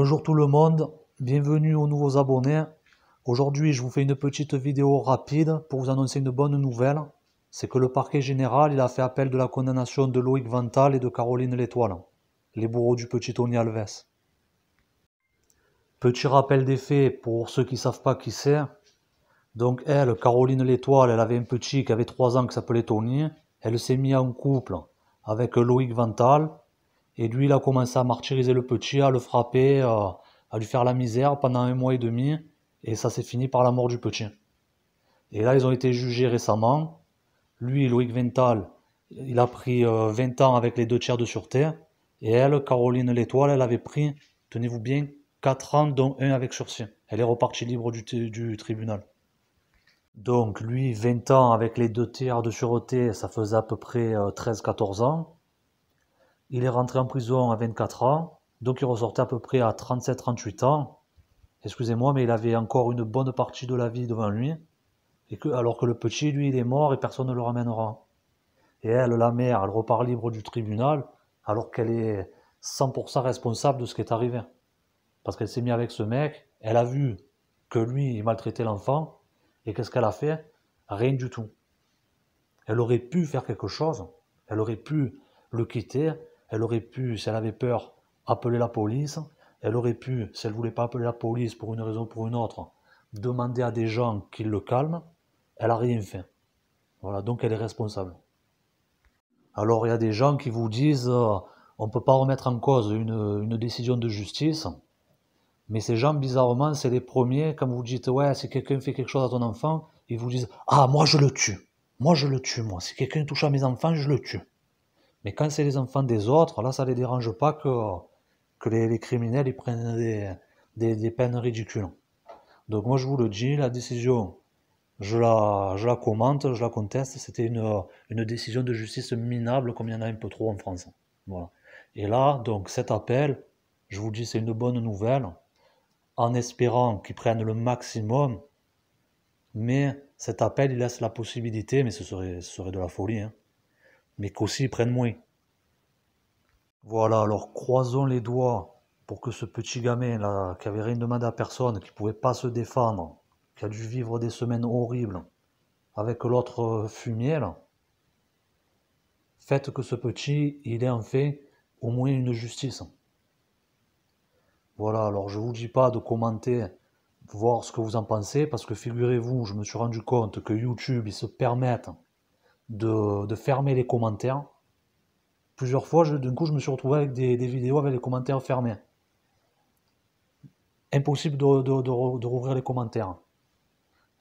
Bonjour tout le monde, bienvenue aux nouveaux abonnés. Aujourd'hui, je vous fais une petite vidéo rapide pour vous annoncer une bonne nouvelle. C'est que le parquet général a fait appel de la condamnation de Loïc Vantal et de Caroline L'Étoile, les bourreaux du petit Tony Alves. Petit rappel des faits pour ceux qui ne savent pas qui c'est. Donc elle, Caroline L'Étoile, elle avait un petit qui avait 3 ans qui s'appelait Tony. Elle s'est mise en couple avec Loïc Vantal, et lui, il a commencé à martyriser le petit, à le frapper, à lui faire la misère pendant un mois et demi. Et ça s'est fini par la mort du petit. Et là, ils ont été jugés récemment. Lui, Loïc Vental, il a pris 20 euh, ans avec les deux tiers de sûreté. Et elle, Caroline L'Étoile, elle avait pris, tenez-vous bien, 4 ans, dont un avec sursis. Elle est repartie libre du, du tribunal. Donc lui, 20 ans avec les deux tiers de sûreté, ça faisait à peu près 13-14 euh, ans. Il est rentré en prison à 24 ans, donc il ressortait à peu près à 37-38 ans. Excusez-moi, mais il avait encore une bonne partie de la vie devant lui. Et que, alors que le petit, lui, il est mort et personne ne le ramènera. Et elle, la mère, elle repart libre du tribunal alors qu'elle est 100% responsable de ce qui est arrivé. Parce qu'elle s'est mise avec ce mec, elle a vu que lui, il maltraitait l'enfant, et qu'est-ce qu'elle a fait Rien du tout. Elle aurait pu faire quelque chose, elle aurait pu le quitter, elle aurait pu, si elle avait peur, appeler la police. Elle aurait pu, si elle ne voulait pas appeler la police pour une raison ou pour une autre, demander à des gens qu'ils le calment. Elle n'a rien fait. Voilà, donc elle est responsable. Alors il y a des gens qui vous disent euh, on ne peut pas remettre en cause une, une, décision de justice, mais ces gens, bizarrement, c'est les premiers, quand vous dites ouais, si quelqu'un fait quelque chose à ton enfant, ils vous disent ah, moi je le tue. Moi je le tue, moi. Si quelqu'un touche à mes enfants, je le tue. Mais quand c'est les enfants des autres, là, ça les dérange pas que, que les, criminels ils prennent des, des, peines ridicules. Donc moi, je vous le dis, la décision, je la, je la commente, je la conteste. C'était une, une décision de justice minable, comme il y en a un peu trop en France. Voilà. Et là, donc cet appel, je vous dis, c'est une bonne nouvelle, en espérant qu'ils prennent le maximum. Mais cet appel, il laisse la possibilité, mais ce serait, ce serait de la folie, hein, mais qu'aussi prennent moins. Voilà, alors croisons les doigts pour que ce petit gamin là, qui avait rien demandé à personne, qui pouvait pas se défendre, qui a dû vivre des semaines horribles avec l'autre euh, fumier faites que ce petit, il ait en fait au moins une justice. Voilà, alors je vous dis pas de commenter, voir ce que vous en pensez, parce que figurez-vous, je me suis rendu compte que YouTube, ils se permettent de, fermer les commentaires. Plusieurs fois, d'un coup, je me suis retrouvé avec des, vidéos avec les commentaires fermés. Impossible de, rouvrir les commentaires.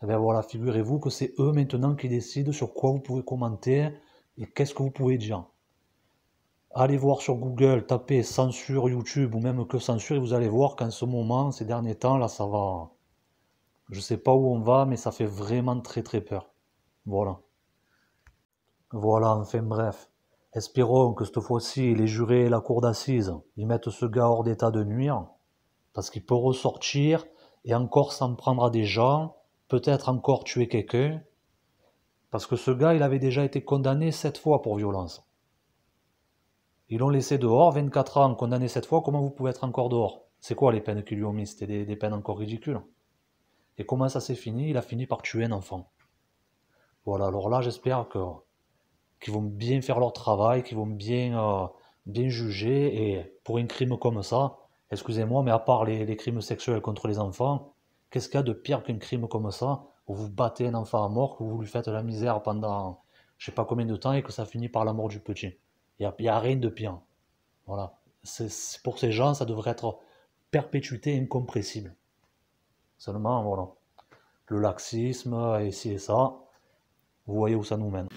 Et eh bien voilà, figurez-vous que c'est eux maintenant qui décident sur quoi vous pouvez commenter et qu'est-ce que vous pouvez dire. Allez voir sur Google, tapez censure YouTube ou même que censure et vous allez voir qu'en ce moment, ces derniers temps, là, ça va. Je ne sais pas où on va, mais ça fait vraiment très très peur. Voilà. Voilà, enfin bref. Espérons que cette fois-ci, les jurés et la cour d'assises, ils mettent ce gars hors d'état de nuire, parce qu'il peut ressortir et encore s'en prendre à des gens, peut-être encore tuer quelqu'un, parce que ce gars, il avait déjà été condamné sept fois pour violence. Ils l'ont laissé dehors, 24 ans, condamné sept fois, comment vous pouvez être encore dehors C'est quoi les peines qu'ils lui ont mises C'était des, des, peines encore ridicules. Et comment ça s'est fini Il a fini par tuer un enfant. Voilà, alors là, j'espère que qui vont bien faire leur travail, qui vont bien, euh, bien juger. Et pour un crime comme ça, excusez-moi, mais à part les, les, crimes sexuels contre les enfants, qu'est-ce qu'il y a de pire qu'un crime comme ça où vous battez un enfant à mort, que vous lui faites la misère pendant je sais pas combien de temps et que ça finit par la mort du petit Il n'y a, rien de pire. Voilà. C'est, pour ces gens, ça devrait être perpétuité incompressible. Seulement, voilà. Le laxisme, et et ça, vous voyez où ça nous mène.